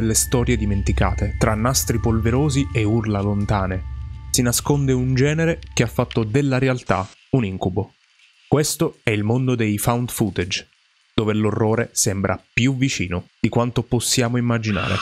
delle storie dimenticate, tra nastri polverosi e urla lontane, si nasconde un genere che ha fatto della realtà un incubo. Questo è il mondo dei found footage, dove l'orrore sembra più vicino di quanto possiamo immaginare.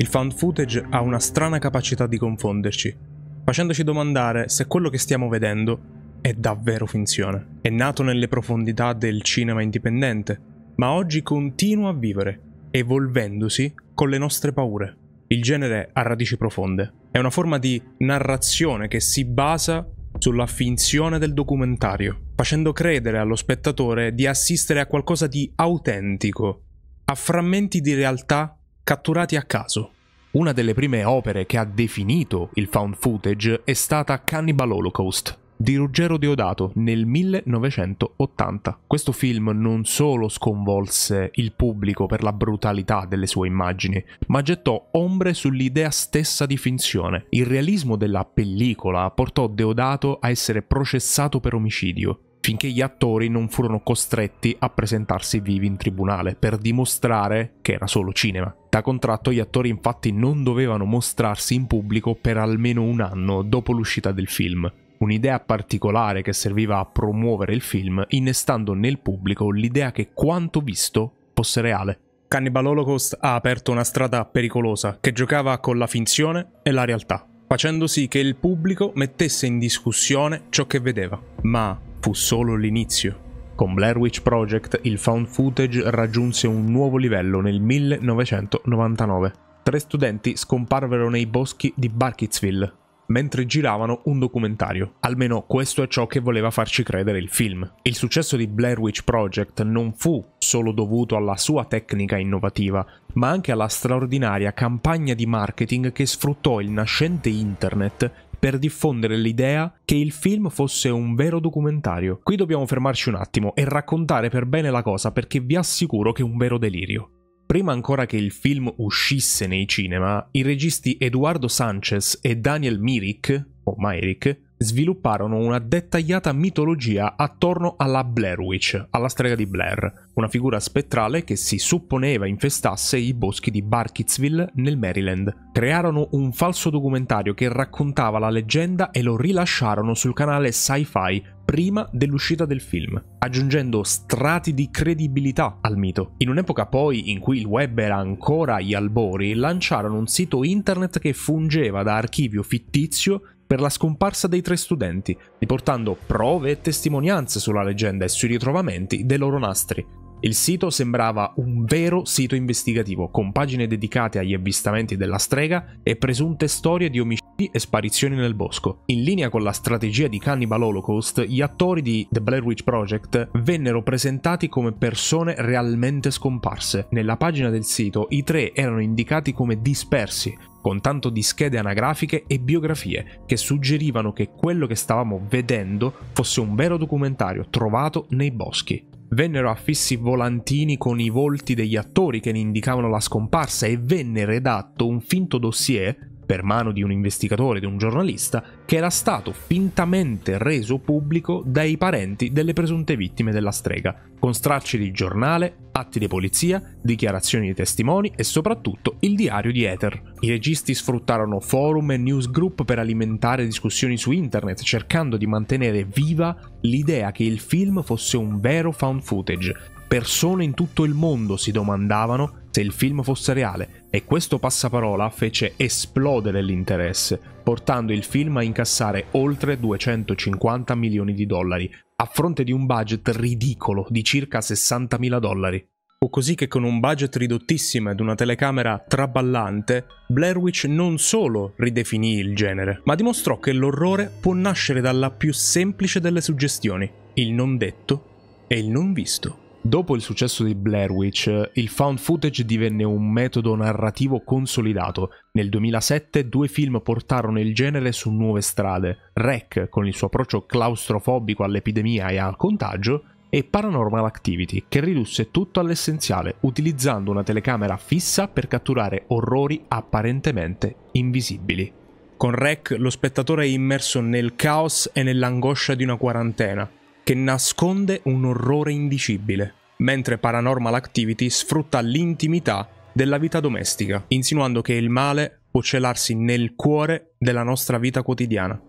Il found footage ha una strana capacità di confonderci, facendoci domandare se quello che stiamo vedendo è davvero finzione. È nato nelle profondità del cinema indipendente, ma oggi continua a vivere, evolvendosi con le nostre paure. Il genere ha radici profonde. È una forma di narrazione che si basa sulla finzione del documentario, facendo credere allo spettatore di assistere a qualcosa di autentico, a frammenti di realtà catturati a caso. Una delle prime opere che ha definito il found footage è stata Cannibal Holocaust di Ruggero Deodato nel 1980. Questo film non solo sconvolse il pubblico per la brutalità delle sue immagini, ma gettò ombre sull'idea stessa di finzione. Il realismo della pellicola portò Deodato a essere processato per omicidio, finché gli attori non furono costretti a presentarsi vivi in tribunale per dimostrare che era solo cinema. Da contratto gli attori infatti non dovevano mostrarsi in pubblico per almeno un anno dopo l'uscita del film, un'idea particolare che serviva a promuovere il film, innestando nel pubblico l'idea che quanto visto fosse reale. Cannibal Holocaust ha aperto una strada pericolosa che giocava con la finzione e la realtà, facendo sì che il pubblico mettesse in discussione ciò che vedeva. Ma fu solo l'inizio. Con Blair Witch Project il found footage raggiunse un nuovo livello nel 1999. Tre studenti scomparvero nei boschi di Barkitsville mentre giravano un documentario. Almeno questo è ciò che voleva farci credere il film. Il successo di Blair Witch Project non fu solo dovuto alla sua tecnica innovativa, ma anche alla straordinaria campagna di marketing che sfruttò il nascente internet per diffondere l'idea che il film fosse un vero documentario. Qui dobbiamo fermarci un attimo e raccontare per bene la cosa perché vi assicuro che è un vero delirio. Prima ancora che il film uscisse nei cinema, i registi Eduardo Sanchez e Daniel Mirik, o Myrick, svilupparono una dettagliata mitologia attorno alla Blair Witch, alla strega di Blair, una figura spettrale che si supponeva infestasse i boschi di Barkittsville nel Maryland. Crearono un falso documentario che raccontava la leggenda e lo rilasciarono sul canale Sci-Fi prima dell'uscita del film, aggiungendo strati di credibilità al mito. In un'epoca poi in cui il web era ancora agli albori, lanciarono un sito internet che fungeva da archivio fittizio per la scomparsa dei tre studenti, riportando prove e testimonianze sulla leggenda e sui ritrovamenti dei loro nastri. Il sito sembrava un vero sito investigativo, con pagine dedicate agli avvistamenti della strega e presunte storie di omicidi e sparizioni nel bosco. In linea con la strategia di Cannibal Holocaust, gli attori di The Blair Witch Project vennero presentati come persone realmente scomparse. Nella pagina del sito i tre erano indicati come dispersi, con tanto di schede anagrafiche e biografie che suggerivano che quello che stavamo vedendo fosse un vero documentario trovato nei boschi. Vennero affissi volantini con i volti degli attori che ne indicavano la scomparsa e venne redatto un finto dossier, per mano di un investigatore e di un giornalista, che era stato fintamente reso pubblico dai parenti delle presunte vittime della strega, con stracci di giornale, atti di polizia, dichiarazioni di testimoni e soprattutto il diario di Ether. I registi sfruttarono forum e newsgroup per alimentare discussioni su internet, cercando di mantenere viva l'idea che il film fosse un vero found footage. Persone in tutto il mondo si domandavano se il film fosse reale e questo passaparola fece esplodere l'interesse, portando il film a incassare oltre 250 milioni di dollari, a fronte di un budget ridicolo di circa 60.000 dollari. Fu così che con un budget ridottissimo ed una telecamera traballante, Blair Witch non solo ridefinì il genere, ma dimostrò che l'orrore può nascere dalla più semplice delle suggestioni, il non detto e il non visto. Dopo il successo di Blair Witch, il found footage divenne un metodo narrativo consolidato. Nel 2007 due film portarono il genere su nuove strade, Rec con il suo approccio claustrofobico all'epidemia e al contagio, e Paranormal Activity che ridusse tutto all'essenziale utilizzando una telecamera fissa per catturare orrori apparentemente invisibili. Con Rec lo spettatore è immerso nel caos e nell'angoscia di una quarantena, che nasconde un orrore indicibile, mentre Paranormal Activity sfrutta l'intimità della vita domestica, insinuando che il male può celarsi nel cuore della nostra vita quotidiana.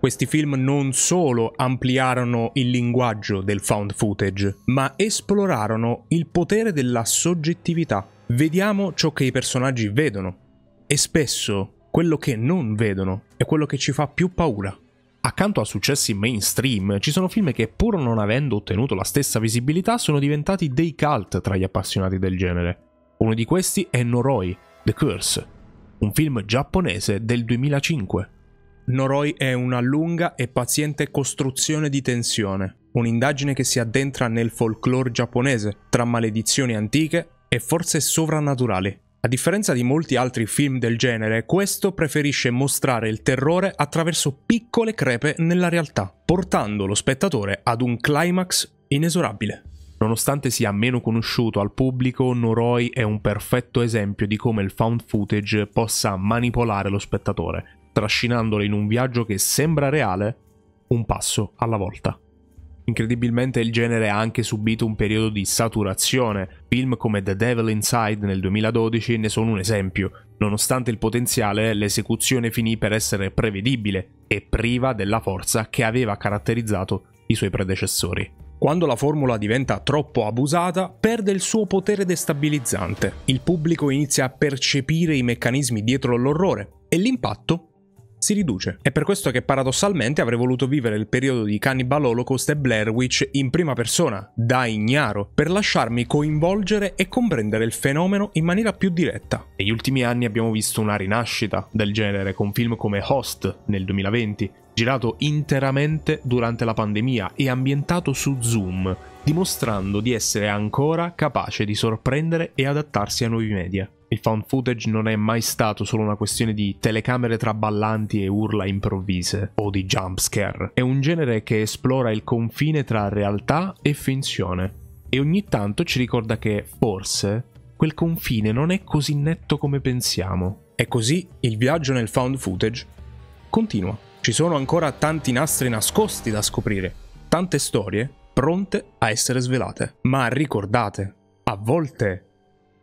Questi film non solo ampliarono il linguaggio del found footage, ma esplorarono il potere della soggettività. Vediamo ciò che i personaggi vedono e spesso quello che non vedono è quello che ci fa più paura. Accanto a successi mainstream, ci sono film che pur non avendo ottenuto la stessa visibilità sono diventati dei cult tra gli appassionati del genere. Uno di questi è Noroi, The Curse, un film giapponese del 2005. Noroi è una lunga e paziente costruzione di tensione, un'indagine che si addentra nel folklore giapponese, tra maledizioni antiche e forze sovrannaturali. A differenza di molti altri film del genere, questo preferisce mostrare il terrore attraverso piccole crepe nella realtà, portando lo spettatore ad un climax inesorabile. Nonostante sia meno conosciuto al pubblico, Noroi è un perfetto esempio di come il found footage possa manipolare lo spettatore, trascinandolo in un viaggio che sembra reale, un passo alla volta. Incredibilmente il genere ha anche subito un periodo di saturazione. Film come The Devil Inside nel 2012 ne sono un esempio. Nonostante il potenziale, l'esecuzione finì per essere prevedibile e priva della forza che aveva caratterizzato i suoi predecessori. Quando la formula diventa troppo abusata, perde il suo potere destabilizzante. Il pubblico inizia a percepire i meccanismi dietro l'orrore e l'impatto si riduce. È per questo che paradossalmente avrei voluto vivere il periodo di Cannibal Holocaust e Blair Witch in prima persona, da ignaro, per lasciarmi coinvolgere e comprendere il fenomeno in maniera più diretta. Negli ultimi anni abbiamo visto una rinascita del genere con film come Host nel 2020, girato interamente durante la pandemia e ambientato su Zoom, dimostrando di essere ancora capace di sorprendere e adattarsi ai nuovi media. Il found footage non è mai stato solo una questione di telecamere traballanti e urla improvvise, o di jumpscare. È un genere che esplora il confine tra realtà e finzione. E ogni tanto ci ricorda che, forse, quel confine non è così netto come pensiamo. E così il viaggio nel found footage continua. Ci sono ancora tanti nastri nascosti da scoprire, tante storie pronte a essere svelate. Ma ricordate, a volte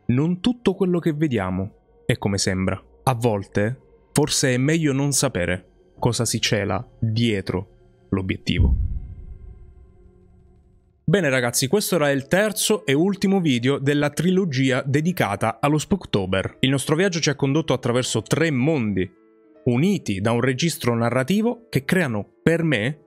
non tutto quello che vediamo è come sembra. A volte, forse è meglio non sapere cosa si cela dietro l'obiettivo. Bene ragazzi, questo era il terzo e ultimo video della trilogia dedicata allo Spooktober. Il nostro viaggio ci ha condotto attraverso tre mondi, uniti da un registro narrativo che creano, per me,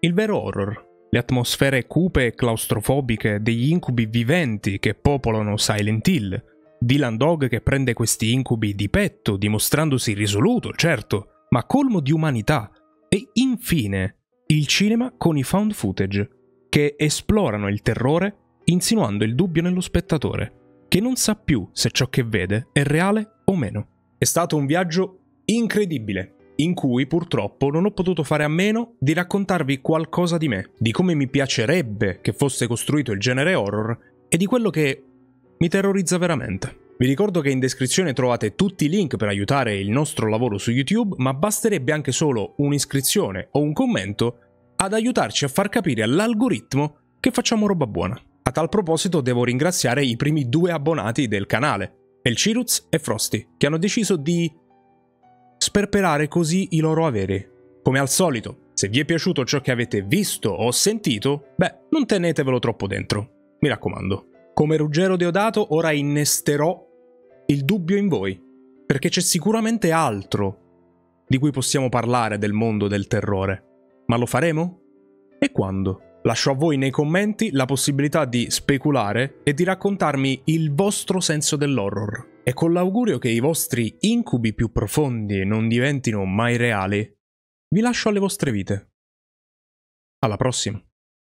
il vero horror le atmosfere cupe e claustrofobiche degli incubi viventi che popolano Silent Hill, Dylan Dog che prende questi incubi di petto, dimostrandosi risoluto, certo, ma colmo di umanità, e infine il cinema con i found footage, che esplorano il terrore insinuando il dubbio nello spettatore, che non sa più se ciò che vede è reale o meno. È stato un viaggio incredibile in cui purtroppo non ho potuto fare a meno di raccontarvi qualcosa di me, di come mi piacerebbe che fosse costruito il genere horror e di quello che mi terrorizza veramente. Vi ricordo che in descrizione trovate tutti i link per aiutare il nostro lavoro su YouTube, ma basterebbe anche solo un'iscrizione o un commento ad aiutarci a far capire all'algoritmo che facciamo roba buona. A tal proposito devo ringraziare i primi due abbonati del canale, El Ciruz e Frosty, che hanno deciso di sperperare così i loro averi. Come al solito, se vi è piaciuto ciò che avete visto o sentito, beh, non tenetevelo troppo dentro. Mi raccomando. Come Ruggero Deodato ora innesterò il dubbio in voi, perché c'è sicuramente altro di cui possiamo parlare del mondo del terrore. Ma lo faremo? E quando? Lascio a voi nei commenti la possibilità di speculare e di raccontarmi il vostro senso dell'horror. E con l'augurio che i vostri incubi più profondi non diventino mai reali, vi lascio alle vostre vite. Alla prossima!